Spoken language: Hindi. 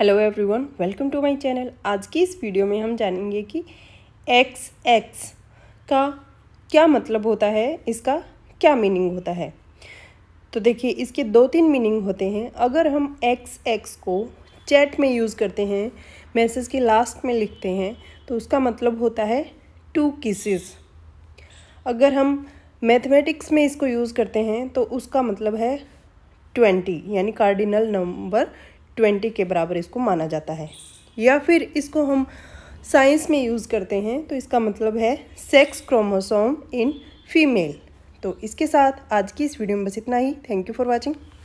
hello everyone welcome to my channel आज की इस वीडियो में हम जानेंगे कि एक्स एक्स का क्या मतलब होता है इसका क्या मीनिंग होता है तो देखिए इसके दो तीन मीनिंग होते हैं अगर हम एक्स एक्स को चैट में यूज़ करते हैं मैसेज के लास्ट में लिखते हैं तो उसका मतलब होता है टू किसेस अगर हम मैथमेटिक्स में इसको यूज़ करते हैं तो उसका मतलब है ट्वेंटी यानी कार्डिनल नंबर ट्वेंटी के बराबर इसको माना जाता है या फिर इसको हम साइंस में यूज़ करते हैं तो इसका मतलब है सेक्स क्रोमोसोम इन फीमेल तो इसके साथ आज की इस वीडियो में बस इतना ही थैंक यू फॉर वॉचिंग